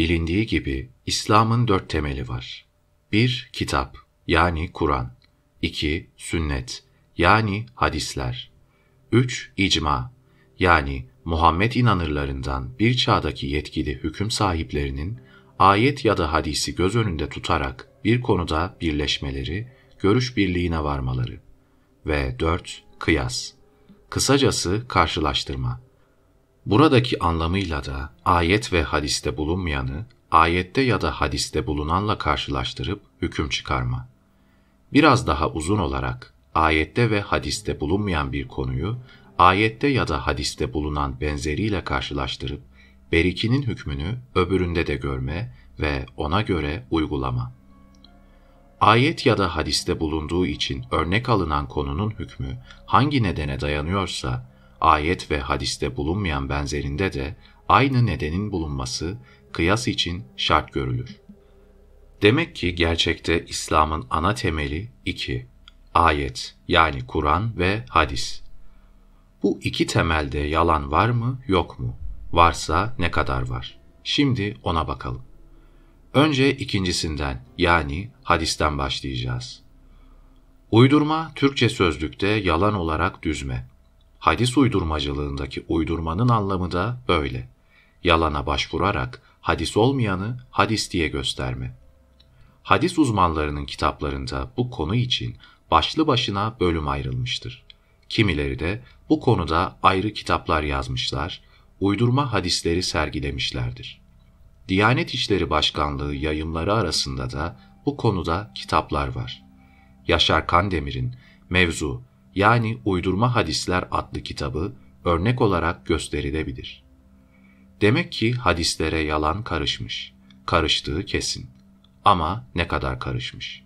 Bilindiği gibi İslam'ın dört temeli var. 1- Kitap yani Kur'an. 2- Sünnet yani hadisler. 3- İcma yani Muhammed inanırlarından bir çağdaki yetkili hüküm sahiplerinin ayet ya da hadisi göz önünde tutarak bir konuda birleşmeleri, görüş birliğine varmaları. Ve 4. Kıyas. Kısacası karşılaştırma. Buradaki anlamıyla da ayet ve hadiste bulunmayanı ayette ya da hadiste bulunanla karşılaştırıp hüküm çıkarma. Biraz daha uzun olarak ayette ve hadiste bulunmayan bir konuyu ayette ya da hadiste bulunan benzeriyle karşılaştırıp berikinin hükmünü öbüründe de görme ve ona göre uygulama. Ayet ya da hadiste bulunduğu için örnek alınan konunun hükmü hangi nedene dayanıyorsa Ayet ve hadiste bulunmayan benzerinde de aynı nedenin bulunması kıyas için şart görülür. Demek ki gerçekte İslam'ın ana temeli iki, ayet yani Kur'an ve hadis. Bu iki temelde yalan var mı yok mu? Varsa ne kadar var? Şimdi ona bakalım. Önce ikincisinden yani hadisten başlayacağız. Uydurma Türkçe sözlükte yalan olarak düzme, Hadis uydurmacılığındaki uydurmanın anlamı da böyle. Yalana başvurarak hadis olmayanı hadis diye gösterme. Hadis uzmanlarının kitaplarında bu konu için başlı başına bölüm ayrılmıştır. Kimileri de bu konuda ayrı kitaplar yazmışlar, uydurma hadisleri sergilemişlerdir. Diyanet İşleri Başkanlığı yayımları arasında da bu konuda kitaplar var. Yaşar Kandemir'in Mevzu yani Uydurma Hadisler adlı kitabı örnek olarak gösterilebilir. Demek ki hadislere yalan karışmış, karıştığı kesin. Ama ne kadar karışmış?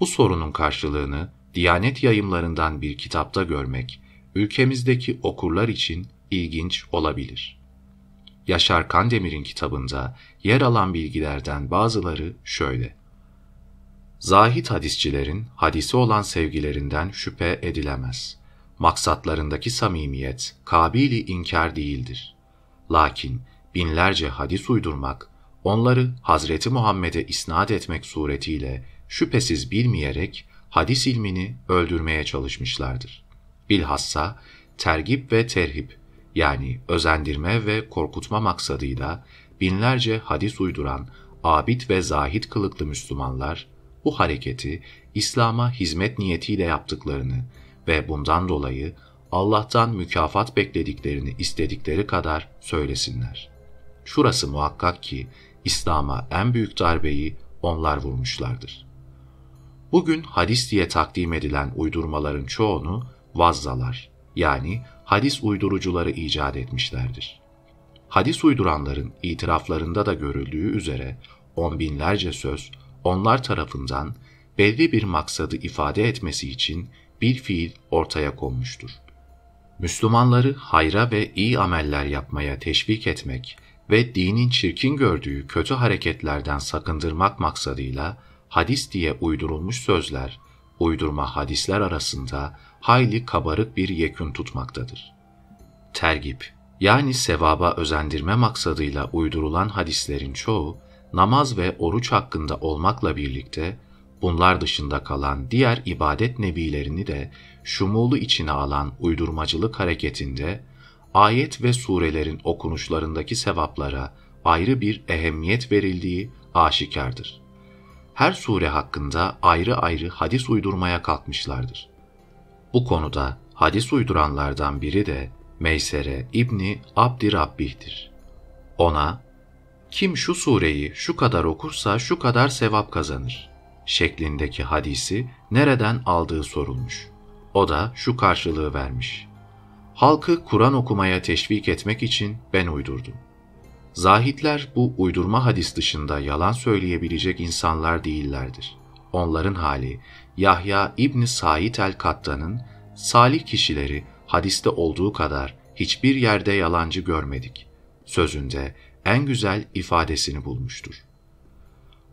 Bu sorunun karşılığını Diyanet yayımlarından bir kitapta görmek, ülkemizdeki okurlar için ilginç olabilir. Yaşar Kandemir'in kitabında yer alan bilgilerden bazıları şöyle. Zahid hadisçilerin hadisi olan sevgilerinden şüphe edilemez. Maksatlarındaki samimiyet kabili inkar değildir. Lakin binlerce hadis uydurmak, onları Hazreti Muhammed'e isnat etmek suretiyle şüphesiz bilmeyerek hadis ilmini öldürmeye çalışmışlardır. Bilhassa tergip ve terhip yani özendirme ve korkutma maksadıyla binlerce hadis uyduran abid ve zahid kılıklı Müslümanlar bu hareketi İslam'a hizmet niyetiyle yaptıklarını ve bundan dolayı Allah'tan mükafat beklediklerini istedikleri kadar söylesinler. Şurası muhakkak ki İslam'a en büyük darbeyi onlar vurmuşlardır. Bugün hadis diye takdim edilen uydurmaların çoğunu vazzalar yani hadis uydurucuları icat etmişlerdir. Hadis uyduranların itiraflarında da görüldüğü üzere on binlerce söz onlar tarafından belli bir maksadı ifade etmesi için bir fiil ortaya konmuştur. Müslümanları hayra ve iyi ameller yapmaya teşvik etmek ve dinin çirkin gördüğü kötü hareketlerden sakındırmak maksadıyla hadis diye uydurulmuş sözler, uydurma hadisler arasında hayli kabarık bir yekün tutmaktadır. Tergip yani sevaba özendirme maksadıyla uydurulan hadislerin çoğu namaz ve oruç hakkında olmakla birlikte bunlar dışında kalan diğer ibadet nebilerini de şumulu içine alan uydurmacılık hareketinde ayet ve surelerin okunuşlarındaki sevaplara ayrı bir ehemmiyet verildiği aşikardır. Her sure hakkında ayrı ayrı hadis uydurmaya kalkmışlardır. Bu konuda hadis uyduranlardan biri de Meysere İbni Abdirabbih'tir. Ona kim şu sureyi şu kadar okursa şu kadar sevap kazanır şeklindeki hadisi nereden aldığı sorulmuş. O da şu karşılığı vermiş. Halkı Kur'an okumaya teşvik etmek için ben uydurdum. Zahitler bu uydurma hadis dışında yalan söyleyebilecek insanlar değillerdir. Onların hali Yahya İbni Said el-Kattan'ın salih kişileri hadiste olduğu kadar hiçbir yerde yalancı görmedik. Sözünde en güzel ifadesini bulmuştur.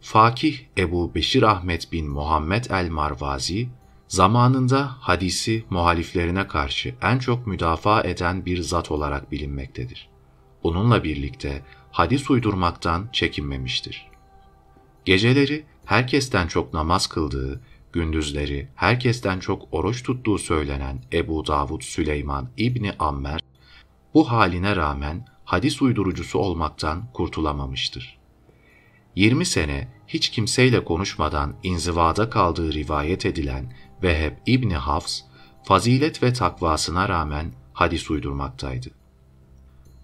Fakih Ebu Beşir Ahmet bin Muhammed el-Marvazi, zamanında hadisi muhaliflerine karşı en çok müdafaa eden bir zat olarak bilinmektedir. Bununla birlikte hadis uydurmaktan çekinmemiştir. Geceleri herkesten çok namaz kıldığı, gündüzleri herkesten çok oruç tuttuğu söylenen Ebu Davud Süleyman İbni Ammer, bu haline rağmen hadis uydurucusu olmaktan kurtulamamıştır. 20 sene hiç kimseyle konuşmadan inzivada kaldığı rivayet edilen Veheb İbni Hafs, fazilet ve takvasına rağmen hadis uydurmaktaydı.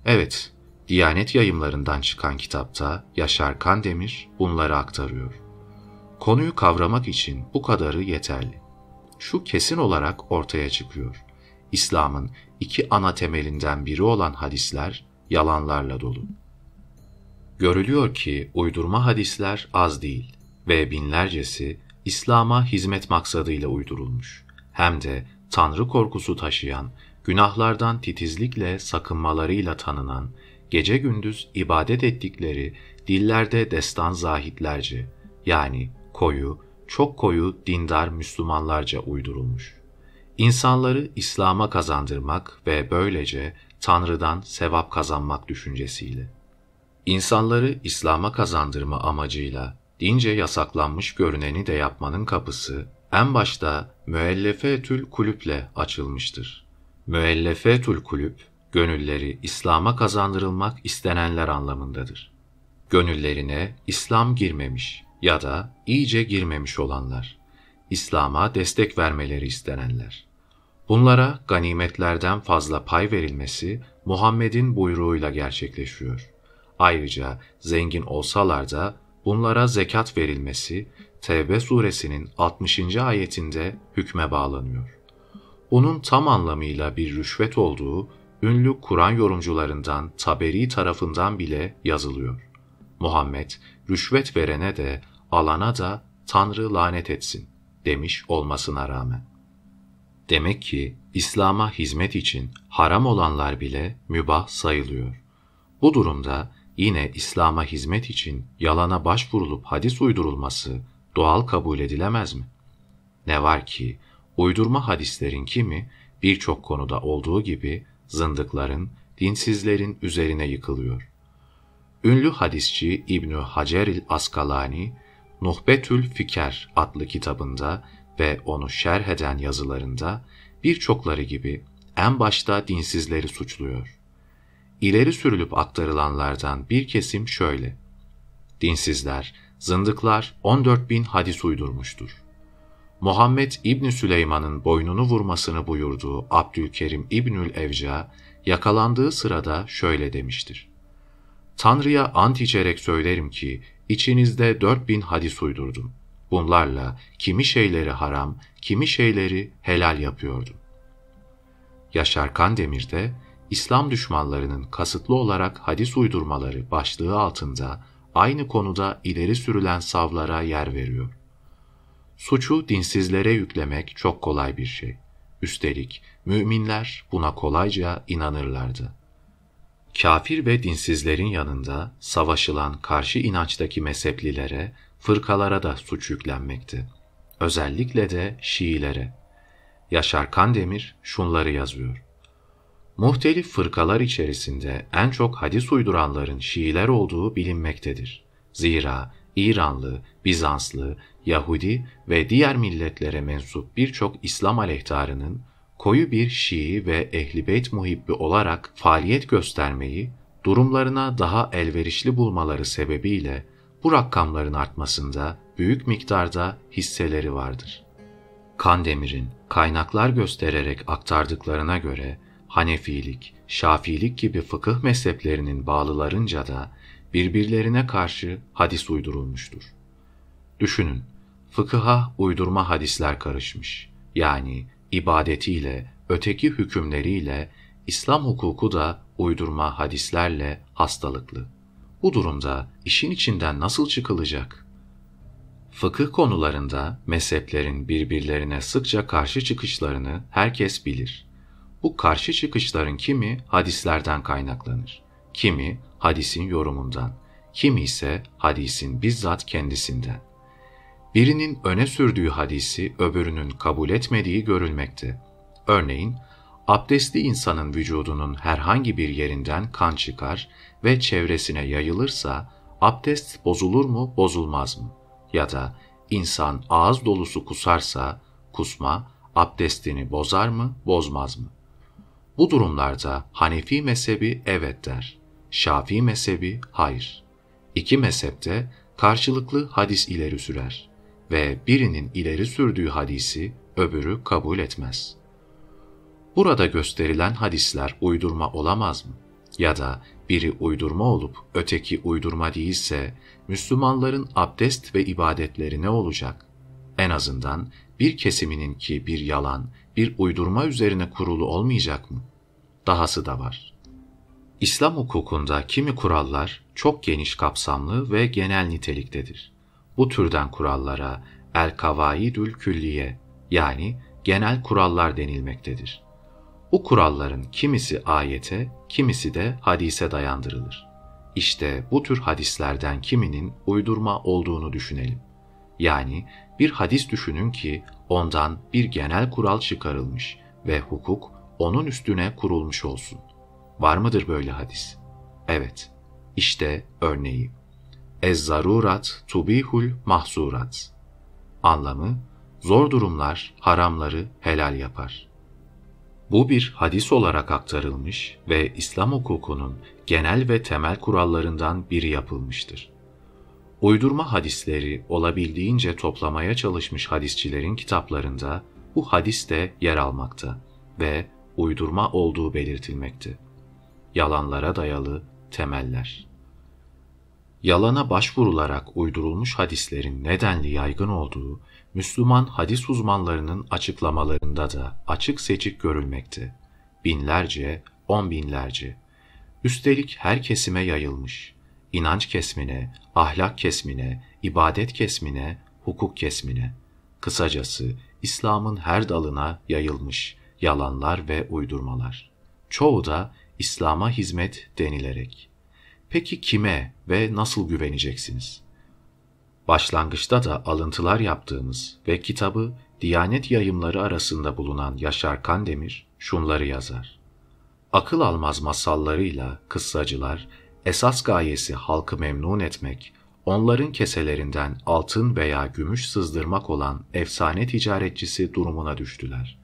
Evet, Diyanet yayımlarından çıkan kitapta Yaşar Kandemir bunları aktarıyor. Konuyu kavramak için bu kadarı yeterli. Şu kesin olarak ortaya çıkıyor. İslam'ın iki ana temelinden biri olan hadisler yalanlarla dolu. Görülüyor ki uydurma hadisler az değil ve binlercesi İslam'a hizmet maksadıyla uydurulmuş. Hem de tanrı korkusu taşıyan, günahlardan titizlikle sakınmalarıyla tanınan, gece gündüz ibadet ettikleri dillerde destan zahitlerce yani koyu, çok koyu dindar Müslümanlarca uydurulmuş. İnsanları İslam'a kazandırmak ve böylece Tanrı'dan sevap kazanmak düşüncesiyle. İnsanları İslam'a kazandırma amacıyla dince yasaklanmış görüneni de yapmanın kapısı en başta Müellefetül Kulüp'le açılmıştır. Müellefetül Kulüp, gönülleri İslam'a kazandırılmak istenenler anlamındadır. Gönüllerine İslam girmemiş ya da iyice girmemiş olanlar, İslam'a destek vermeleri istenenler. Bunlara ganimetlerden fazla pay verilmesi Muhammed'in buyruğuyla gerçekleşiyor. Ayrıca zengin olsalar da bunlara zekat verilmesi Tevbe suresinin 60. ayetinde hükme bağlanıyor. Bunun tam anlamıyla bir rüşvet olduğu ünlü Kur'an yorumcularından Taberi tarafından bile yazılıyor. Muhammed, rüşvet verene de alana da Tanrı lanet etsin demiş olmasına rağmen. Demek ki İslam'a hizmet için haram olanlar bile mübah sayılıyor. Bu durumda yine İslam'a hizmet için yalana başvurulup hadis uydurulması doğal kabul edilemez mi? Ne var ki uydurma hadislerin kimi birçok konuda olduğu gibi zındıkların, dinsizlerin üzerine yıkılıyor. Ünlü hadisçi İbnü Haceril Askalani, Nuhbetül Fiker adlı kitabında ve onu şerh eden yazılarında birçokları gibi en başta dinsizleri suçluyor. İleri sürülüp aktarılanlardan bir kesim şöyle. Dinsizler, zındıklar 14 bin hadis uydurmuştur. Muhammed İbni Süleyman'ın boynunu vurmasını buyurduğu Abdülkerim İbnül Evca, yakalandığı sırada şöyle demiştir. Tanrı'ya ant içerek söylerim ki, içinizde 4 bin hadis uydurdum. Bunlarla kimi şeyleri haram, kimi şeyleri helal yapıyordum. Yaşar Kandemir de İslam düşmanlarının kasıtlı olarak hadis uydurmaları başlığı altında aynı konuda ileri sürülen savlara yer veriyor. Suçu dinsizlere yüklemek çok kolay bir şey. Üstelik müminler buna kolayca inanırlardı. Kafir ve dinsizlerin yanında savaşılan karşı inançtaki mezheplilere fırkalara da suç yüklenmekte. Özellikle de Şiilere. Yaşar Kandemir şunları yazıyor. Muhtelif fırkalar içerisinde en çok hadis uyduranların Şiiler olduğu bilinmektedir. Zira İranlı, Bizanslı, Yahudi ve diğer milletlere mensup birçok İslam aleyhtarının koyu bir Şii ve Ehlibeyt muhibbi olarak faaliyet göstermeyi, durumlarına daha elverişli bulmaları sebebiyle bu rakamların artmasında büyük miktarda hisseleri vardır. Kandemir'in kaynaklar göstererek aktardıklarına göre Hanefilik, Şafilik gibi fıkıh mezheplerinin bağlılarınca da birbirlerine karşı hadis uydurulmuştur. Düşünün, fıkıha uydurma hadisler karışmış. Yani ibadetiyle, öteki hükümleriyle, İslam hukuku da uydurma hadislerle hastalıklı.'' Bu durumda işin içinden nasıl çıkılacak? Fıkıh konularında mezheplerin birbirlerine sıkça karşı çıkışlarını herkes bilir. Bu karşı çıkışların kimi hadislerden kaynaklanır, kimi hadisin yorumundan, kimi ise hadisin bizzat kendisinden. Birinin öne sürdüğü hadisi öbürünün kabul etmediği görülmekte. Örneğin abdestli insanın vücudunun herhangi bir yerinden kan çıkar ve çevresine yayılırsa abdest bozulur mu bozulmaz mı? Ya da insan ağız dolusu kusarsa kusma abdestini bozar mı bozmaz mı? Bu durumlarda Hanefi mezhebi evet der, Şafii mezhebi hayır. İki mezhepte karşılıklı hadis ileri sürer ve birinin ileri sürdüğü hadisi öbürü kabul etmez.'' Burada gösterilen hadisler uydurma olamaz mı? Ya da biri uydurma olup öteki uydurma değilse Müslümanların abdest ve ibadetleri ne olacak? En azından bir kesiminin ki bir yalan, bir uydurma üzerine kurulu olmayacak mı? Dahası da var. İslam hukukunda kimi kurallar çok geniş kapsamlı ve genel niteliktedir. Bu türden kurallara el-kavaidül külliye yani genel kurallar denilmektedir. Bu kuralların kimisi ayete, kimisi de hadise dayandırılır. İşte bu tür hadislerden kiminin uydurma olduğunu düşünelim. Yani bir hadis düşünün ki ondan bir genel kural çıkarılmış ve hukuk onun üstüne kurulmuş olsun. Var mıdır böyle hadis? Evet. İşte örneği. Ez-zarurat tubihul mahzurat. Anlamı, zor durumlar haramları helal yapar.'' Bu bir hadis olarak aktarılmış ve İslam hukukunun genel ve temel kurallarından biri yapılmıştır. Uydurma hadisleri olabildiğince toplamaya çalışmış hadisçilerin kitaplarında bu hadis de yer almakta ve uydurma olduğu belirtilmekte. Yalanlara dayalı temeller. Yalana başvurularak uydurulmuş hadislerin nedenli yaygın olduğu Müslüman hadis uzmanlarının açıklamalarında da açık seçik görülmekte. Binlerce, on binlerce. Üstelik her kesime yayılmış. İnanç kesmine, ahlak kesmine, ibadet kesmine, hukuk kesmine. Kısacası İslam'ın her dalına yayılmış yalanlar ve uydurmalar. Çoğu da İslam'a hizmet denilerek. Peki kime ve nasıl güveneceksiniz? Başlangıçta da alıntılar yaptığımız ve kitabı Diyanet yayımları arasında bulunan Yaşar Kandemir şunları yazar. Akıl almaz masallarıyla kıssacılar esas gayesi halkı memnun etmek, onların keselerinden altın veya gümüş sızdırmak olan efsane ticaretçisi durumuna düştüler.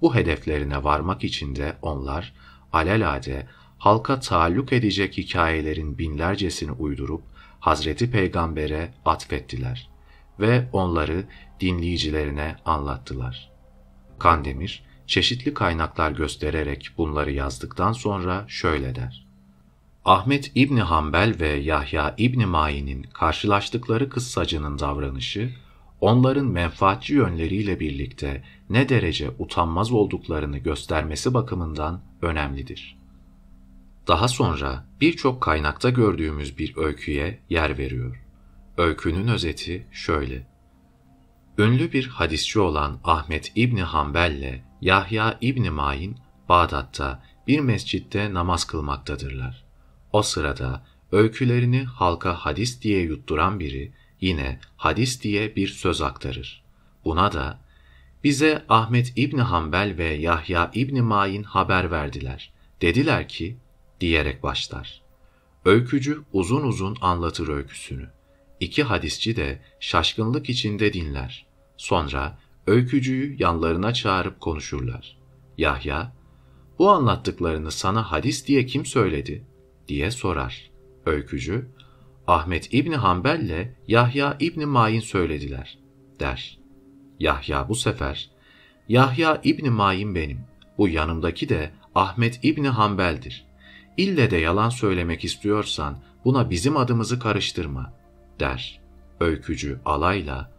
Bu hedeflerine varmak için de onlar alelade halka taalluk edecek hikayelerin binlercesini uydurup Hazreti Peygamber'e atfettiler ve onları dinleyicilerine anlattılar. Kandemir, çeşitli kaynaklar göstererek bunları yazdıktan sonra şöyle der. Ahmet İbni Hanbel ve Yahya İbni Ma'in'in karşılaştıkları kıssacının davranışı, onların menfaatçi yönleriyle birlikte ne derece utanmaz olduklarını göstermesi bakımından önemlidir.'' Daha sonra birçok kaynakta gördüğümüz bir öyküye yer veriyor. Öykünün özeti şöyle. Ünlü bir hadisçi olan Ahmet İbni Hanbel'le Yahya İbni Ma'in Bağdat'ta bir mescitte namaz kılmaktadırlar. O sırada öykülerini halka hadis diye yutturan biri yine hadis diye bir söz aktarır. Buna da bize Ahmet İbni Hanbel ve Yahya İbni Ma'in haber verdiler. Dediler ki diyerek başlar. Öykücü uzun uzun anlatır öyküsünü. İki hadisçi de şaşkınlık içinde dinler. Sonra öykücüyü yanlarına çağırıp konuşurlar. Yahya, bu anlattıklarını sana hadis diye kim söyledi? diye sorar. Öykücü, Ahmet İbni Hanbel'le Yahya İbni Ma'in söylediler, der. Yahya bu sefer, Yahya İbni Ma'in benim, bu yanımdaki de Ahmet İbni Hanbel'dir. İlle de yalan söylemek istiyorsan buna bizim adımızı karıştırma, der. Öykücü alayla,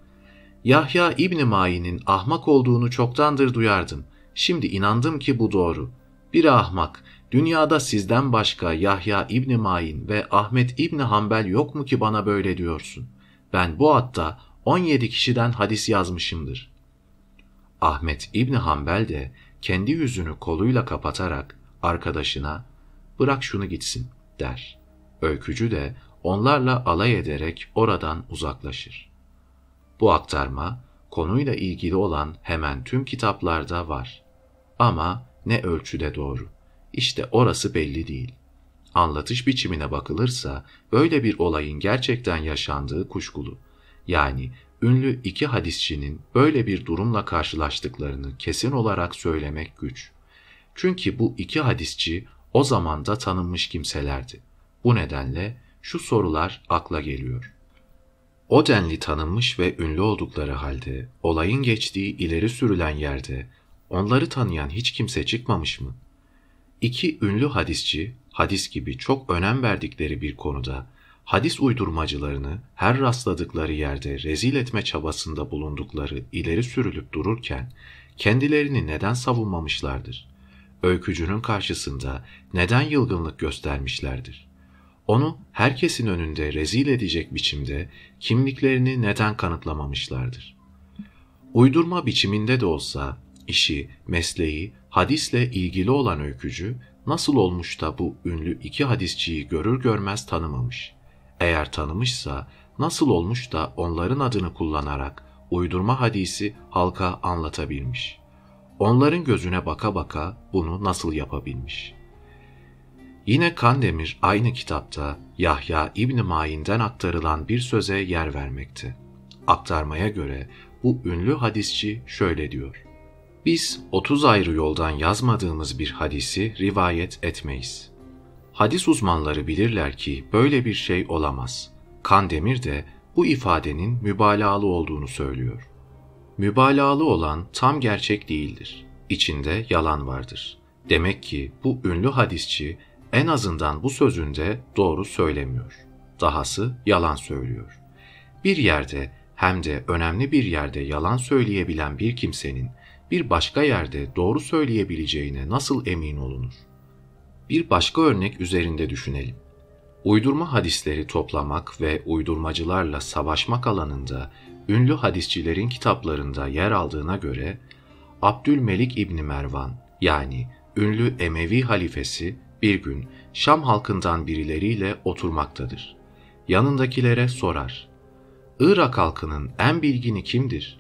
Yahya İbni Mayi'nin ahmak olduğunu çoktandır duyardım. Şimdi inandım ki bu doğru. Bir ahmak, dünyada sizden başka Yahya İbni Mayin ve Ahmet İbni Hanbel yok mu ki bana böyle diyorsun? Ben bu hatta 17 kişiden hadis yazmışımdır. Ahmet İbni Hanbel de kendi yüzünü koluyla kapatarak arkadaşına bırak şunu gitsin der. Öykücü de onlarla alay ederek oradan uzaklaşır. Bu aktarma konuyla ilgili olan hemen tüm kitaplarda var. Ama ne ölçüde doğru. İşte orası belli değil. Anlatış biçimine bakılırsa böyle bir olayın gerçekten yaşandığı kuşkulu. Yani ünlü iki hadisçinin böyle bir durumla karşılaştıklarını kesin olarak söylemek güç. Çünkü bu iki hadisçi o zaman da tanınmış kimselerdi. Bu nedenle şu sorular akla geliyor. O denli tanınmış ve ünlü oldukları halde olayın geçtiği ileri sürülen yerde onları tanıyan hiç kimse çıkmamış mı? İki ünlü hadisçi, hadis gibi çok önem verdikleri bir konuda hadis uydurmacılarını her rastladıkları yerde rezil etme çabasında bulundukları ileri sürülüp dururken kendilerini neden savunmamışlardır? öykücünün karşısında neden yılgınlık göstermişlerdir? Onu herkesin önünde rezil edecek biçimde kimliklerini neden kanıtlamamışlardır? Uydurma biçiminde de olsa işi, mesleği, hadisle ilgili olan öykücü nasıl olmuş da bu ünlü iki hadisçiyi görür görmez tanımamış? Eğer tanımışsa nasıl olmuş da onların adını kullanarak uydurma hadisi halka anlatabilmiş?'' Onların gözüne baka baka bunu nasıl yapabilmiş? Yine Kandemir aynı kitapta Yahya İbni Ma'in'den aktarılan bir söze yer vermekte. Aktarmaya göre bu ünlü hadisçi şöyle diyor. Biz 30 ayrı yoldan yazmadığımız bir hadisi rivayet etmeyiz. Hadis uzmanları bilirler ki böyle bir şey olamaz. Kandemir de bu ifadenin mübalağalı olduğunu söylüyor mübalağalı olan tam gerçek değildir. İçinde yalan vardır. Demek ki bu ünlü hadisçi en azından bu sözünde doğru söylemiyor. Dahası yalan söylüyor. Bir yerde hem de önemli bir yerde yalan söyleyebilen bir kimsenin bir başka yerde doğru söyleyebileceğine nasıl emin olunur? Bir başka örnek üzerinde düşünelim. Uydurma hadisleri toplamak ve uydurmacılarla savaşmak alanında ünlü hadisçilerin kitaplarında yer aldığına göre Abdülmelik İbni Mervan yani ünlü Emevi halifesi bir gün Şam halkından birileriyle oturmaktadır. Yanındakilere sorar. Irak halkının en bilgini kimdir?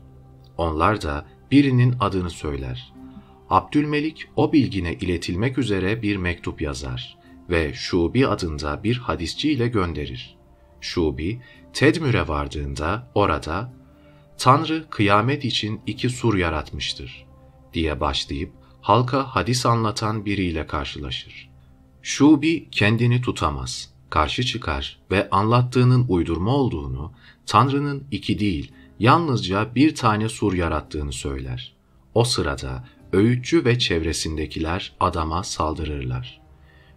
Onlar da birinin adını söyler. Abdülmelik o bilgine iletilmek üzere bir mektup yazar ve Şubi adında bir hadisçi ile gönderir. Şubi Tedmür'e vardığında orada Tanrı kıyamet için iki sur yaratmıştır diye başlayıp halka hadis anlatan biriyle karşılaşır. Şubi kendini tutamaz, karşı çıkar ve anlattığının uydurma olduğunu, Tanrı'nın iki değil, yalnızca bir tane sur yarattığını söyler. O sırada öğütçü ve çevresindekiler adama saldırırlar.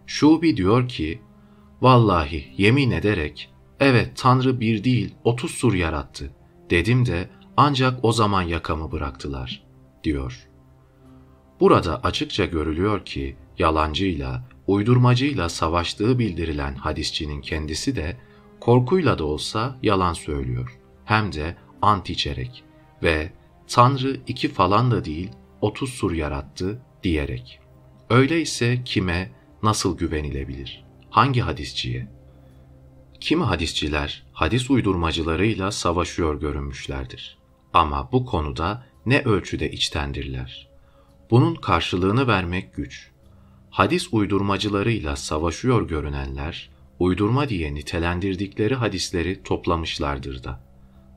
Şubi diyor ki, Vallahi yemin ederek Evet Tanrı bir değil otuz sur yarattı dedim de ancak o zaman yakamı bıraktılar diyor. Burada açıkça görülüyor ki yalancıyla, uydurmacıyla savaştığı bildirilen hadisçinin kendisi de korkuyla da olsa yalan söylüyor. Hem de ant içerek ve Tanrı iki falan da değil otuz sur yarattı diyerek. Öyleyse kime, nasıl güvenilebilir? Hangi hadisçiye?'' kimi hadisçiler hadis uydurmacılarıyla savaşıyor görünmüşlerdir. Ama bu konuda ne ölçüde içtendirler. Bunun karşılığını vermek güç. Hadis uydurmacılarıyla savaşıyor görünenler, uydurma diye nitelendirdikleri hadisleri toplamışlardır da.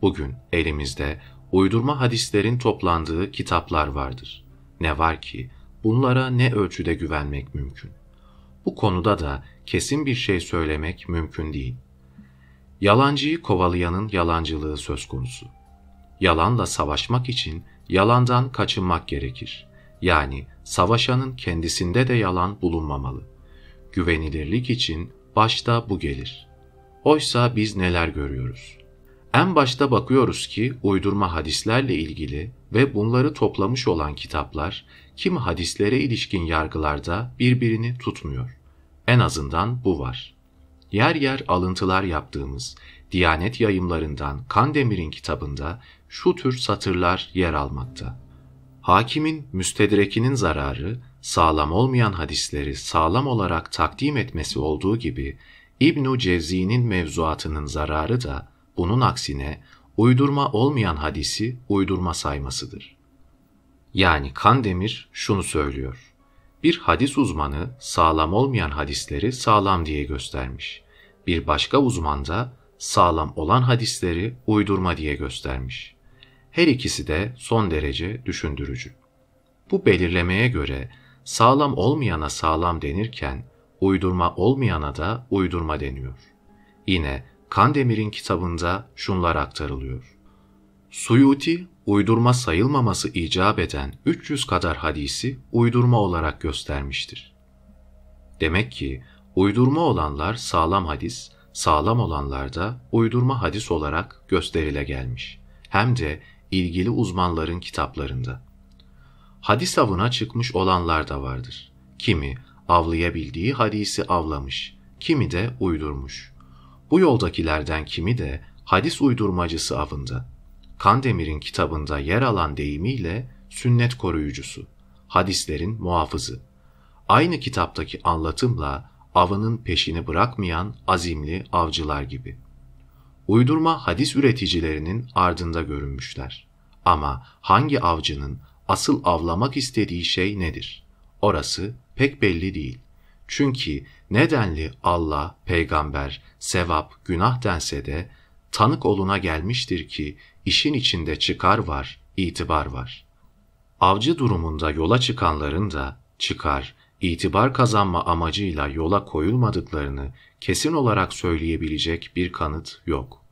Bugün elimizde uydurma hadislerin toplandığı kitaplar vardır. Ne var ki bunlara ne ölçüde güvenmek mümkün. Bu konuda da kesin bir şey söylemek mümkün değil. Yalancıyı kovalayanın yalancılığı söz konusu. Yalanla savaşmak için yalandan kaçınmak gerekir. Yani savaşanın kendisinde de yalan bulunmamalı. Güvenilirlik için başta bu gelir. Oysa biz neler görüyoruz? En başta bakıyoruz ki uydurma hadislerle ilgili ve bunları toplamış olan kitaplar kim hadislere ilişkin yargılarda birbirini tutmuyor. En azından bu var yer yer alıntılar yaptığımız Diyanet yayımlarından Kandemir'in kitabında şu tür satırlar yer almakta. Hakimin müstedrekinin zararı, sağlam olmayan hadisleri sağlam olarak takdim etmesi olduğu gibi, i̇bn Cevzi'nin mevzuatının zararı da bunun aksine uydurma olmayan hadisi uydurma saymasıdır. Yani Kandemir şunu söylüyor. Bir hadis uzmanı sağlam olmayan hadisleri sağlam diye göstermiş. Bir başka uzman da sağlam olan hadisleri uydurma diye göstermiş. Her ikisi de son derece düşündürücü. Bu belirlemeye göre sağlam olmayana sağlam denirken uydurma olmayana da uydurma deniyor. Yine Kandemir'in kitabında şunlar aktarılıyor. Suyuti, uydurma sayılmaması icap eden 300 kadar hadisi uydurma olarak göstermiştir. Demek ki Uydurma olanlar sağlam hadis, sağlam olanlar da uydurma hadis olarak gösterile gelmiş. Hem de ilgili uzmanların kitaplarında. Hadis avına çıkmış olanlar da vardır. Kimi avlayabildiği hadisi avlamış, kimi de uydurmuş. Bu yoldakilerden kimi de hadis uydurmacısı avında. Kandemir'in kitabında yer alan deyimiyle sünnet koruyucusu, hadislerin muhafızı. Aynı kitaptaki anlatımla avının peşini bırakmayan azimli avcılar gibi. Uydurma hadis üreticilerinin ardında görünmüşler. Ama hangi avcının asıl avlamak istediği şey nedir? Orası pek belli değil. Çünkü nedenli Allah, peygamber, sevap, günah dense de tanık oluna gelmiştir ki işin içinde çıkar var, itibar var. Avcı durumunda yola çıkanların da çıkar, itibar kazanma amacıyla yola koyulmadıklarını kesin olarak söyleyebilecek bir kanıt yok.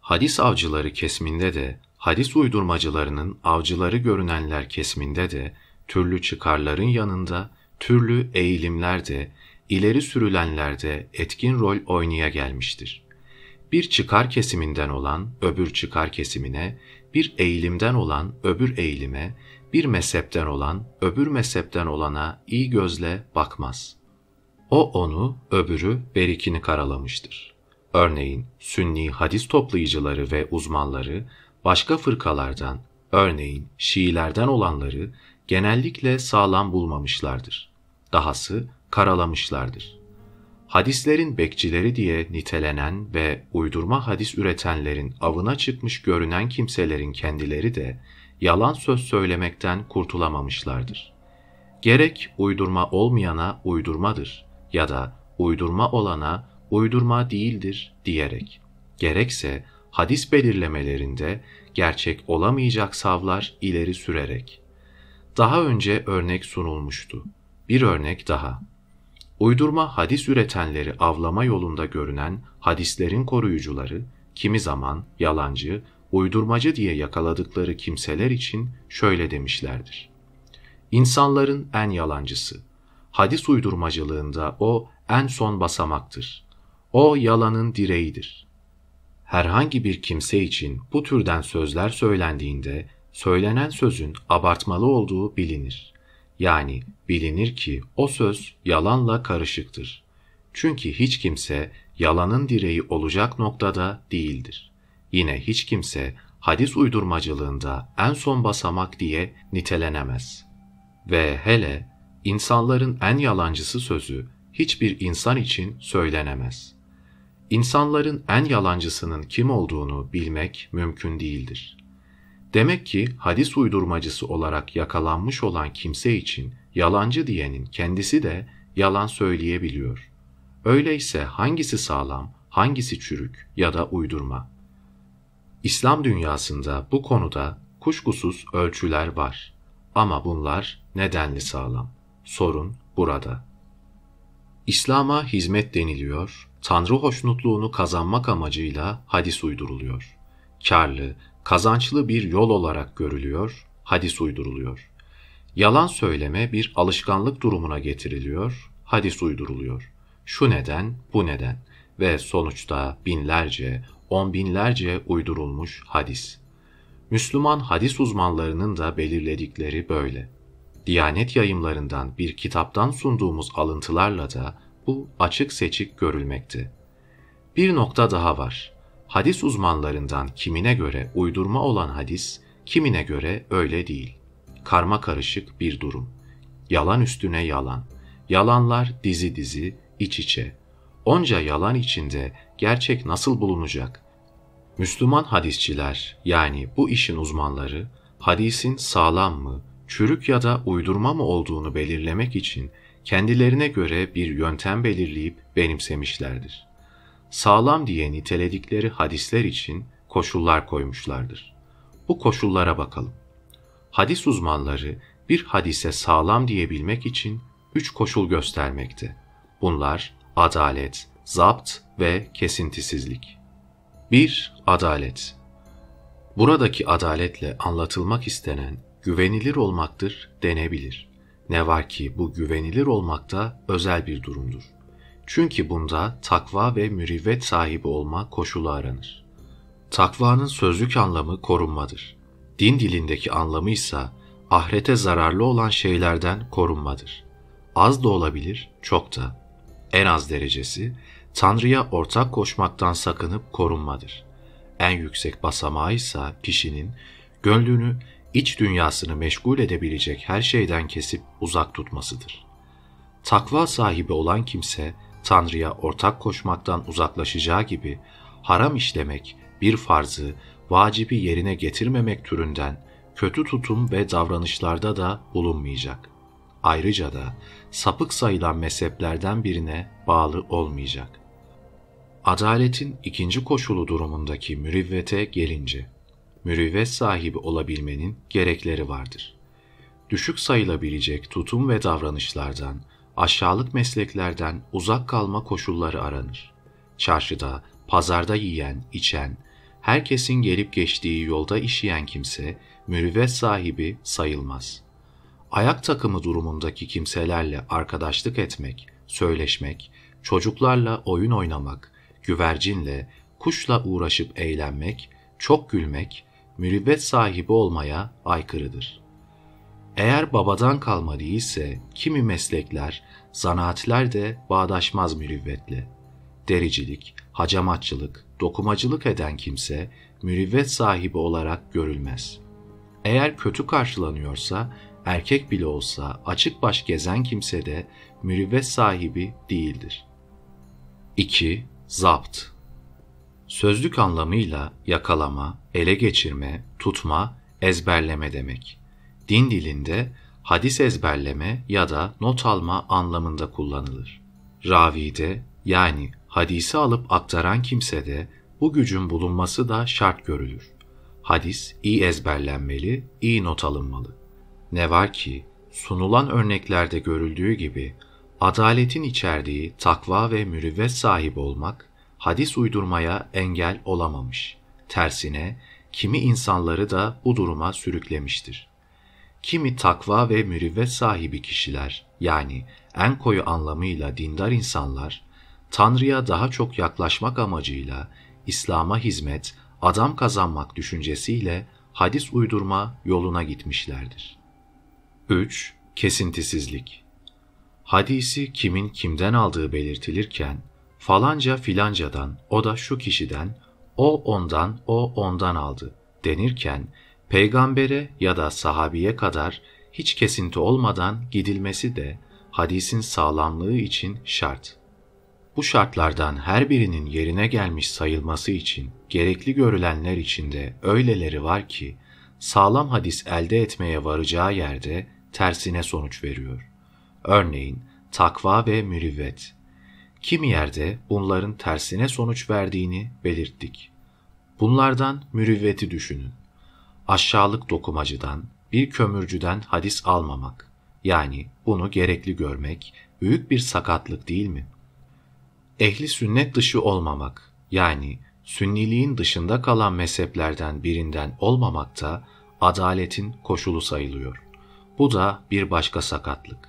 Hadis avcıları kesminde de, hadis uydurmacılarının avcıları görünenler kesminde de, türlü çıkarların yanında, türlü eğilimlerde, ileri sürülenlerde etkin rol oynaya gelmiştir. Bir çıkar kesiminden olan öbür çıkar kesimine, bir eğilimden olan öbür eğilime, bir mezhepten olan öbür mezhepten olana iyi gözle bakmaz. O onu, öbürü berikini karalamıştır. Örneğin Sünni hadis toplayıcıları ve uzmanları başka fırkalardan, örneğin Şiilerden olanları genellikle sağlam bulmamışlardır. Dahası karalamışlardır. Hadislerin bekçileri diye nitelenen ve uydurma hadis üretenlerin avına çıkmış görünen kimselerin kendileri de yalan söz söylemekten kurtulamamışlardır. Gerek uydurma olmayana uydurmadır ya da uydurma olana uydurma değildir diyerek, gerekse hadis belirlemelerinde gerçek olamayacak savlar ileri sürerek. Daha önce örnek sunulmuştu. Bir örnek daha. Uydurma hadis üretenleri avlama yolunda görünen hadislerin koruyucuları kimi zaman yalancı, uydurmacı diye yakaladıkları kimseler için şöyle demişlerdir. İnsanların en yalancısı. Hadis uydurmacılığında o en son basamaktır. O yalanın direğidir. Herhangi bir kimse için bu türden sözler söylendiğinde söylenen sözün abartmalı olduğu bilinir. Yani bilinir ki o söz yalanla karışıktır. Çünkü hiç kimse yalanın direği olacak noktada değildir. Yine hiç kimse hadis uydurmacılığında en son basamak diye nitelenemez. Ve hele insanların en yalancısı sözü hiçbir insan için söylenemez. İnsanların en yalancısının kim olduğunu bilmek mümkün değildir. Demek ki hadis uydurmacısı olarak yakalanmış olan kimse için yalancı diyenin kendisi de yalan söyleyebiliyor. Öyleyse hangisi sağlam, hangisi çürük ya da uydurma?'' İslam dünyasında bu konuda kuşkusuz ölçüler var ama bunlar nedenli sağlam. Sorun burada. İslam'a hizmet deniliyor, Tanrı hoşnutluğunu kazanmak amacıyla hadis uyduruluyor. Karlı, kazançlı bir yol olarak görülüyor, hadis uyduruluyor. Yalan söyleme bir alışkanlık durumuna getiriliyor, hadis uyduruluyor. Şu neden, bu neden ve sonuçta binlerce, on binlerce uydurulmuş hadis. Müslüman hadis uzmanlarının da belirledikleri böyle. Diyanet yayımlarından bir kitaptan sunduğumuz alıntılarla da bu açık seçik görülmekte. Bir nokta daha var. Hadis uzmanlarından kimine göre uydurma olan hadis, kimine göre öyle değil. Karma karışık bir durum. Yalan üstüne yalan. Yalanlar dizi dizi, iç içe. Onca yalan içinde gerçek nasıl bulunacak? Müslüman hadisçiler yani bu işin uzmanları hadisin sağlam mı, çürük ya da uydurma mı olduğunu belirlemek için kendilerine göre bir yöntem belirleyip benimsemişlerdir. Sağlam diye niteledikleri hadisler için koşullar koymuşlardır. Bu koşullara bakalım. Hadis uzmanları bir hadise sağlam diyebilmek için üç koşul göstermekte. Bunlar adalet, zapt ve kesintisizlik. 1. Adalet Buradaki adaletle anlatılmak istenen güvenilir olmaktır denebilir. Ne var ki bu güvenilir olmakta özel bir durumdur. Çünkü bunda takva ve mürivvet sahibi olma koşulu aranır. Takvanın sözlük anlamı korunmadır. Din dilindeki anlamı ise ahirete zararlı olan şeylerden korunmadır. Az da olabilir, çok da. En az derecesi Tanrı'ya ortak koşmaktan sakınıp korunmadır. En yüksek basamağı ise kişinin gönlünü iç dünyasını meşgul edebilecek her şeyden kesip uzak tutmasıdır. Takva sahibi olan kimse Tanrı'ya ortak koşmaktan uzaklaşacağı gibi haram işlemek, bir farzı, vacibi yerine getirmemek türünden kötü tutum ve davranışlarda da bulunmayacak.'' Ayrıca da sapık sayılan mezheplerden birine bağlı olmayacak. Adaletin ikinci koşulu durumundaki mürüvvete gelince, mürüvvet sahibi olabilmenin gerekleri vardır. Düşük sayılabilecek tutum ve davranışlardan, aşağılık mesleklerden uzak kalma koşulları aranır. Çarşıda, pazarda yiyen, içen, herkesin gelip geçtiği yolda işleyen kimse mürüvvet sahibi sayılmaz.'' ayak takımı durumundaki kimselerle arkadaşlık etmek, söyleşmek, çocuklarla oyun oynamak, güvercinle, kuşla uğraşıp eğlenmek, çok gülmek, mürüvvet sahibi olmaya aykırıdır. Eğer babadan kalma değilse kimi meslekler, zanaatler de bağdaşmaz mürüvvetle. Dericilik, hacamatçılık, dokumacılık eden kimse mürüvvet sahibi olarak görülmez. Eğer kötü karşılanıyorsa erkek bile olsa açık baş gezen kimse de mürüvvet sahibi değildir. 2. Zapt Sözlük anlamıyla yakalama, ele geçirme, tutma, ezberleme demek. Din dilinde hadis ezberleme ya da not alma anlamında kullanılır. Ravide yani hadisi alıp aktaran kimsede bu gücün bulunması da şart görülür. Hadis iyi ezberlenmeli, iyi not alınmalı. Ne var ki sunulan örneklerde görüldüğü gibi adaletin içerdiği takva ve mürüvvet sahibi olmak hadis uydurmaya engel olamamış. Tersine kimi insanları da bu duruma sürüklemiştir. Kimi takva ve mürüvvet sahibi kişiler yani en koyu anlamıyla dindar insanlar Tanrı'ya daha çok yaklaşmak amacıyla İslam'a hizmet, adam kazanmak düşüncesiyle hadis uydurma yoluna gitmişlerdir. 3. Kesintisizlik Hadisi kimin kimden aldığı belirtilirken, falanca filancadan, o da şu kişiden, o ondan, o ondan aldı denirken, peygambere ya da sahabiye kadar hiç kesinti olmadan gidilmesi de hadisin sağlamlığı için şart. Bu şartlardan her birinin yerine gelmiş sayılması için gerekli görülenler içinde öyleleri var ki sağlam hadis elde etmeye varacağı yerde tersine sonuç veriyor. Örneğin takva ve mürüvvet. Kimi yerde bunların tersine sonuç verdiğini belirttik. Bunlardan mürüvveti düşünün. Aşağılık dokumacıdan, bir kömürcüden hadis almamak, yani bunu gerekli görmek büyük bir sakatlık değil mi? Ehli sünnet dışı olmamak, yani sünniliğin dışında kalan mezheplerden birinden olmamak da adaletin koşulu sayılıyor. Bu da bir başka sakatlık.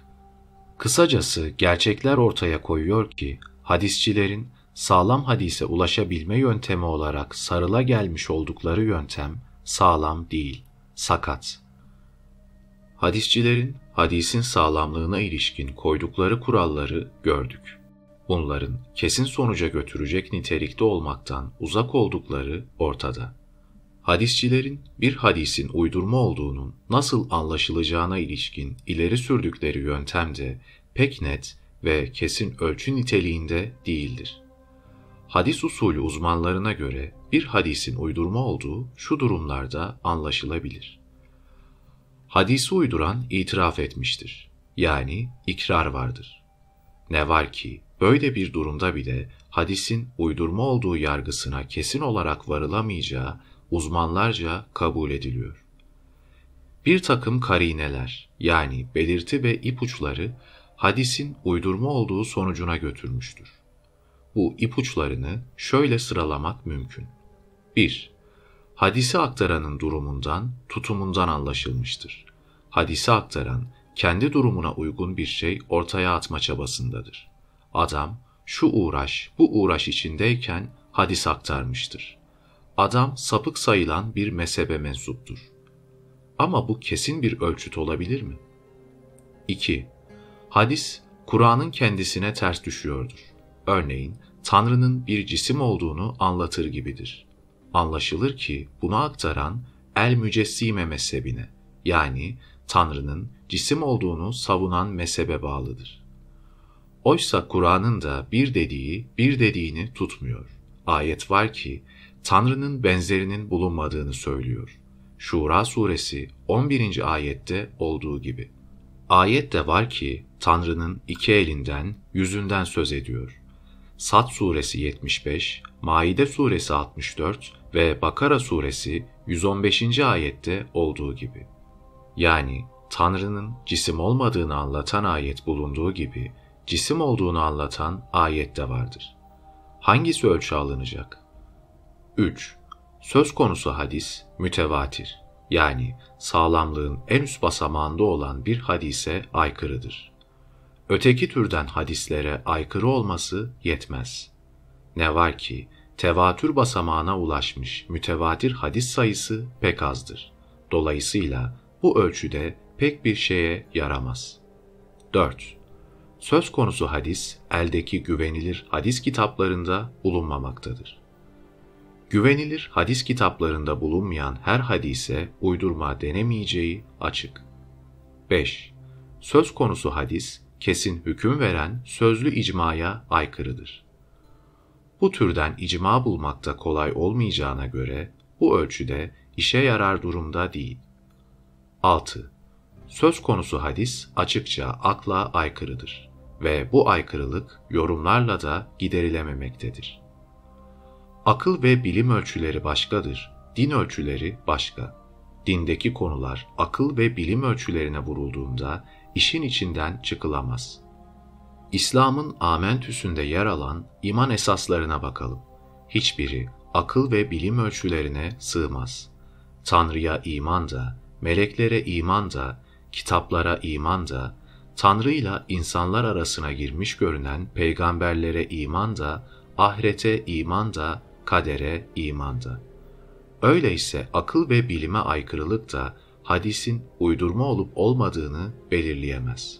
Kısacası gerçekler ortaya koyuyor ki hadisçilerin sağlam hadise ulaşabilme yöntemi olarak sarıla gelmiş oldukları yöntem sağlam değil, sakat. Hadisçilerin hadisin sağlamlığına ilişkin koydukları kuralları gördük. Bunların kesin sonuca götürecek nitelikte olmaktan uzak oldukları ortada hadisçilerin bir hadisin uydurma olduğunun nasıl anlaşılacağına ilişkin ileri sürdükleri yöntem de pek net ve kesin ölçü niteliğinde değildir. Hadis usulü uzmanlarına göre bir hadisin uydurma olduğu şu durumlarda anlaşılabilir. Hadisi uyduran itiraf etmiştir. Yani ikrar vardır. Ne var ki böyle bir durumda bile hadisin uydurma olduğu yargısına kesin olarak varılamayacağı uzmanlarca kabul ediliyor. Bir takım karineler yani belirti ve ipuçları hadisin uydurma olduğu sonucuna götürmüştür. Bu ipuçlarını şöyle sıralamak mümkün. 1. Hadisi aktaranın durumundan, tutumundan anlaşılmıştır. Hadisi aktaran, kendi durumuna uygun bir şey ortaya atma çabasındadır. Adam, şu uğraş, bu uğraş içindeyken hadis aktarmıştır. Adam sapık sayılan bir mezhebe mensuptur. Ama bu kesin bir ölçüt olabilir mi? 2. Hadis, Kur'an'ın kendisine ters düşüyordur. Örneğin, Tanrı'nın bir cisim olduğunu anlatır gibidir. Anlaşılır ki bunu aktaran El Mücessime mezhebine, yani Tanrı'nın cisim olduğunu savunan mezhebe bağlıdır. Oysa Kur'an'ın da bir dediği bir dediğini tutmuyor. Ayet var ki Tanrı'nın benzerinin bulunmadığını söylüyor. Şura suresi 11. ayette olduğu gibi. Ayette var ki Tanrı'nın iki elinden, yüzünden söz ediyor. Sat suresi 75, Maide suresi 64 ve Bakara suresi 115. ayette olduğu gibi. Yani Tanrı'nın cisim olmadığını anlatan ayet bulunduğu gibi cisim olduğunu anlatan ayet de vardır. Hangisi ölçü alınacak? 3. Söz konusu hadis mütevatir yani sağlamlığın en üst basamağında olan bir hadise aykırıdır. Öteki türden hadislere aykırı olması yetmez. Ne var ki tevatür basamağına ulaşmış mütevatir hadis sayısı pek azdır. Dolayısıyla bu ölçüde pek bir şeye yaramaz. 4. Söz konusu hadis eldeki güvenilir hadis kitaplarında bulunmamaktadır. Güvenilir hadis kitaplarında bulunmayan her hadise uydurma denemeyeceği açık. 5. Söz konusu hadis, kesin hüküm veren sözlü icmaya aykırıdır. Bu türden icma bulmakta kolay olmayacağına göre bu ölçüde işe yarar durumda değil. 6. Söz konusu hadis açıkça akla aykırıdır ve bu aykırılık yorumlarla da giderilememektedir. Akıl ve bilim ölçüleri başkadır, din ölçüleri başka. Dindeki konular akıl ve bilim ölçülerine vurulduğunda işin içinden çıkılamaz. İslam'ın amentüsünde yer alan iman esaslarına bakalım. Hiçbiri akıl ve bilim ölçülerine sığmaz. Tanrı'ya iman da, meleklere iman da, kitaplara iman da, Tanrı'yla insanlar arasına girmiş görünen peygamberlere iman da, ahirete iman da, kadere, imandı. Öyleyse akıl ve bilime aykırılık da hadisin uydurma olup olmadığını belirleyemez.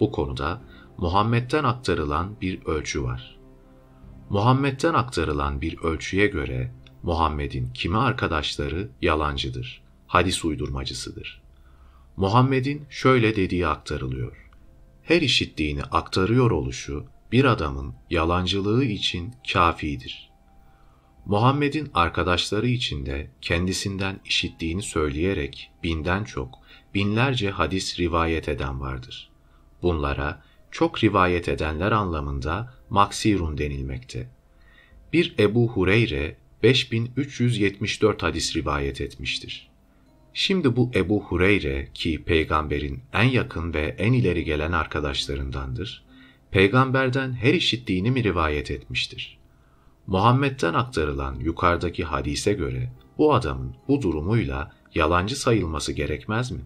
Bu konuda Muhammed'den aktarılan bir ölçü var. Muhammed'den aktarılan bir ölçüye göre Muhammed'in kimi arkadaşları yalancıdır, hadis uydurmacısıdır. Muhammed'in şöyle dediği aktarılıyor. Her işittiğini aktarıyor oluşu bir adamın yalancılığı için kafidir. Muhammed'in arkadaşları içinde kendisinden işittiğini söyleyerek binden çok, binlerce hadis rivayet eden vardır. Bunlara çok rivayet edenler anlamında maksirun denilmekte. Bir Ebu Hureyre 5374 hadis rivayet etmiştir. Şimdi bu Ebu Hureyre ki peygamberin en yakın ve en ileri gelen arkadaşlarındandır, peygamberden her işittiğini mi rivayet etmiştir? Muhammed'den aktarılan yukarıdaki hadise göre bu adamın bu durumuyla yalancı sayılması gerekmez mi?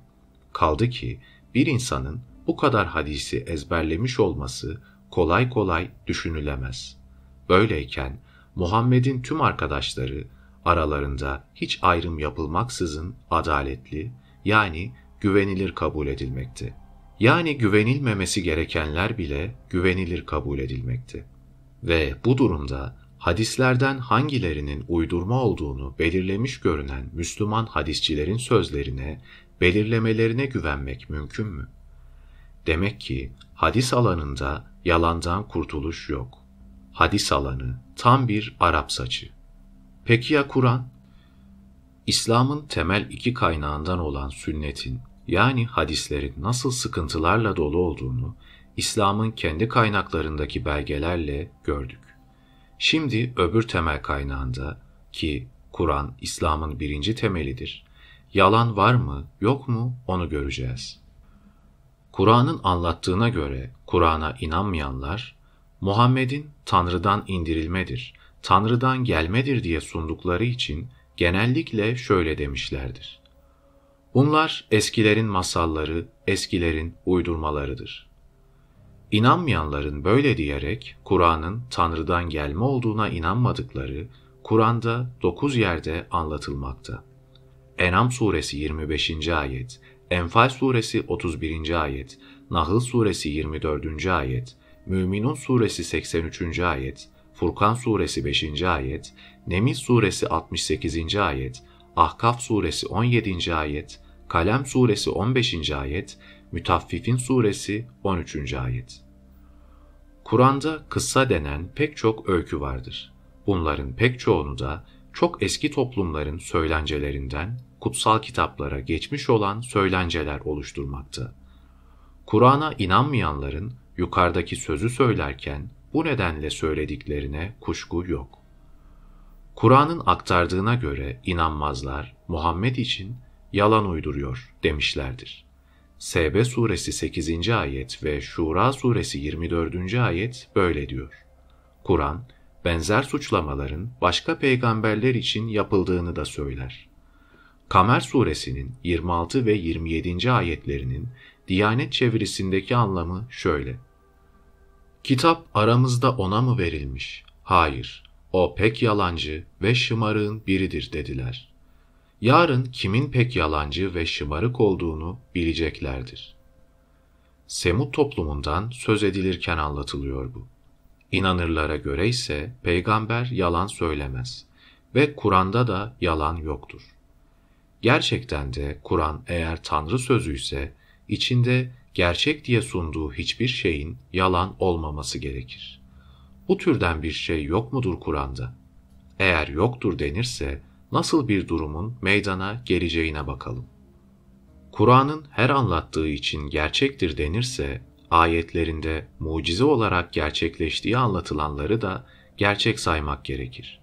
Kaldı ki bir insanın bu kadar hadisi ezberlemiş olması kolay kolay düşünülemez. Böyleyken Muhammed'in tüm arkadaşları aralarında hiç ayrım yapılmaksızın adaletli yani güvenilir kabul edilmekti. Yani güvenilmemesi gerekenler bile güvenilir kabul edilmekti. Ve bu durumda hadislerden hangilerinin uydurma olduğunu belirlemiş görünen Müslüman hadisçilerin sözlerine, belirlemelerine güvenmek mümkün mü? Demek ki hadis alanında yalandan kurtuluş yok. Hadis alanı tam bir Arap saçı. Peki ya Kur'an? İslam'ın temel iki kaynağından olan sünnetin yani hadislerin nasıl sıkıntılarla dolu olduğunu İslam'ın kendi kaynaklarındaki belgelerle gördük. Şimdi öbür temel kaynağında ki Kur'an İslam'ın birinci temelidir. Yalan var mı, yok mu onu göreceğiz. Kur'an'ın anlattığına göre Kur'an'a inanmayanlar Muhammed'in Tanrı'dan indirilmedir, Tanrı'dan gelmedir diye sundukları için genellikle şöyle demişlerdir. Bunlar eskilerin masalları, eskilerin uydurmalarıdır. İnanmayanların böyle diyerek Kur'an'ın Tanrı'dan gelme olduğuna inanmadıkları Kur'an'da dokuz yerde anlatılmakta. Enam suresi 25. ayet, Enfal suresi 31. ayet, Nahl suresi 24. ayet, Müminun suresi 83. ayet, Furkan suresi 5. ayet, Nemil suresi 68. ayet, Ahkaf suresi 17. ayet, Kalem suresi 15. ayet Mütaffifin Suresi 13. Ayet Kur'an'da kıssa denen pek çok öykü vardır. Bunların pek çoğunu da çok eski toplumların söylencelerinden kutsal kitaplara geçmiş olan söylenceler oluşturmakta. Kur'an'a inanmayanların yukarıdaki sözü söylerken bu nedenle söylediklerine kuşku yok. Kur'an'ın aktardığına göre inanmazlar Muhammed için yalan uyduruyor demişlerdir. S.B. suresi 8. ayet ve Şura suresi 24. ayet böyle diyor. Kur'an, benzer suçlamaların başka peygamberler için yapıldığını da söyler. Kamer suresinin 26 ve 27. ayetlerinin Diyanet çevirisindeki anlamı şöyle. Kitap aramızda ona mı verilmiş? Hayır, o pek yalancı ve şımarığın biridir dediler.'' yarın kimin pek yalancı ve şımarık olduğunu bileceklerdir. Semut toplumundan söz edilirken anlatılıyor bu. İnanırlara göre ise peygamber yalan söylemez ve Kur'an'da da yalan yoktur. Gerçekten de Kur'an eğer Tanrı sözü ise içinde gerçek diye sunduğu hiçbir şeyin yalan olmaması gerekir. Bu türden bir şey yok mudur Kur'an'da? Eğer yoktur denirse nasıl bir durumun meydana geleceğine bakalım. Kur'an'ın her anlattığı için gerçektir denirse, ayetlerinde mucize olarak gerçekleştiği anlatılanları da gerçek saymak gerekir.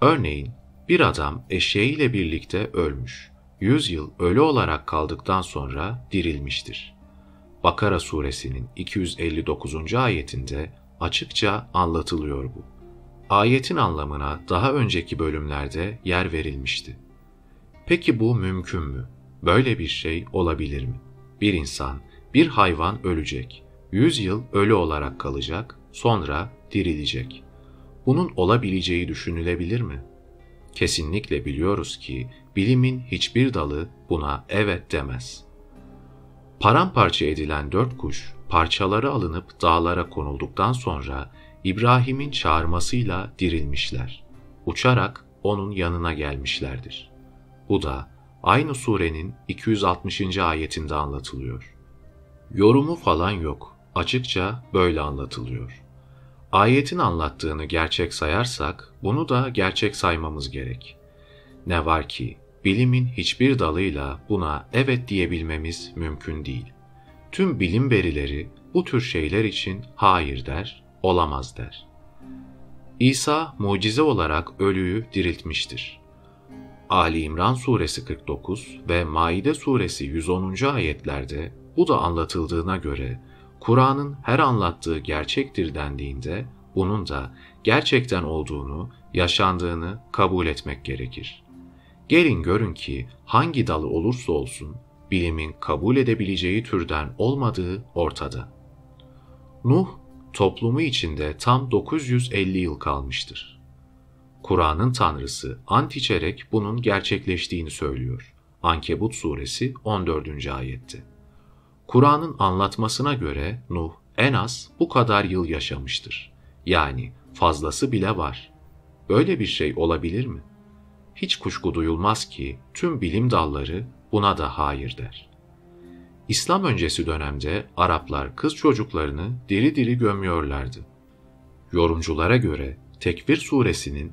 Örneğin bir adam eşeğiyle birlikte ölmüş. 100 yıl ölü olarak kaldıktan sonra dirilmiştir. Bakara suresinin 259. ayetinde açıkça anlatılıyor bu. Ayetin anlamına daha önceki bölümlerde yer verilmişti. Peki bu mümkün mü? Böyle bir şey olabilir mi? Bir insan, bir hayvan ölecek. yüz yıl ölü olarak kalacak, sonra dirilecek. Bunun olabileceği düşünülebilir mi? Kesinlikle biliyoruz ki bilimin hiçbir dalı buna evet demez. Paramparça edilen dört kuş, parçaları alınıp dağlara konulduktan sonra İbrahim'in çağırmasıyla dirilmişler. Uçarak onun yanına gelmişlerdir. Bu da aynı surenin 260. ayetinde anlatılıyor. Yorumu falan yok. Açıkça böyle anlatılıyor. Ayetin anlattığını gerçek sayarsak bunu da gerçek saymamız gerek. Ne var ki bilimin hiçbir dalıyla buna evet diyebilmemiz mümkün değil. Tüm bilim verileri bu tür şeyler için hayır der olamaz der. İsa mucize olarak ölüyü diriltmiştir. Ali İmran suresi 49 ve Maide suresi 110. ayetlerde bu da anlatıldığına göre Kur'an'ın her anlattığı gerçektir dendiğinde bunun da gerçekten olduğunu, yaşandığını kabul etmek gerekir. Gelin görün ki hangi dalı olursa olsun bilimin kabul edebileceği türden olmadığı ortada. Nuh toplumu içinde tam 950 yıl kalmıştır. Kur'an'ın tanrısı Antiçerek bunun gerçekleştiğini söylüyor. Ankebut suresi 14. ayette. Kur'an'ın anlatmasına göre Nuh en az bu kadar yıl yaşamıştır. Yani fazlası bile var. Böyle bir şey olabilir mi? Hiç kuşku duyulmaz ki tüm bilim dalları buna da hayır der. İslam öncesi dönemde Araplar kız çocuklarını diri diri gömüyorlardı. Yorumculara göre Tekvir suresinin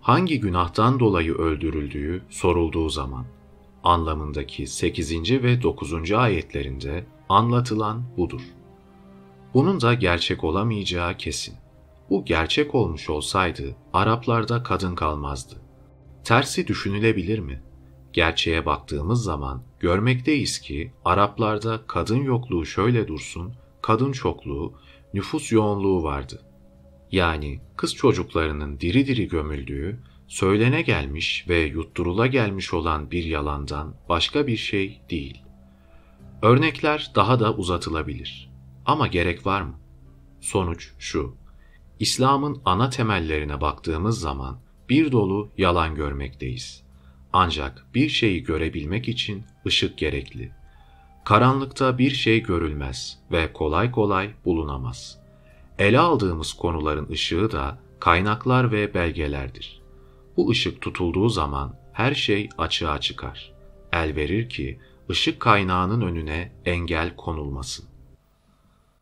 hangi günahtan dolayı öldürüldüğü sorulduğu zaman anlamındaki 8. ve 9. ayetlerinde anlatılan budur. Bunun da gerçek olamayacağı kesin. Bu gerçek olmuş olsaydı Araplarda kadın kalmazdı. Tersi düşünülebilir mi? Gerçeğe baktığımız zaman Görmekteyiz ki Araplarda kadın yokluğu şöyle dursun, kadın çokluğu, nüfus yoğunluğu vardı. Yani kız çocuklarının diri diri gömüldüğü, söylene gelmiş ve yutturula gelmiş olan bir yalandan başka bir şey değil. Örnekler daha da uzatılabilir. Ama gerek var mı? Sonuç şu. İslam'ın ana temellerine baktığımız zaman bir dolu yalan görmekteyiz. Ancak bir şeyi görebilmek için ışık gerekli. Karanlıkta bir şey görülmez ve kolay kolay bulunamaz. Ele aldığımız konuların ışığı da kaynaklar ve belgelerdir. Bu ışık tutulduğu zaman her şey açığa çıkar. El verir ki ışık kaynağının önüne engel konulmasın.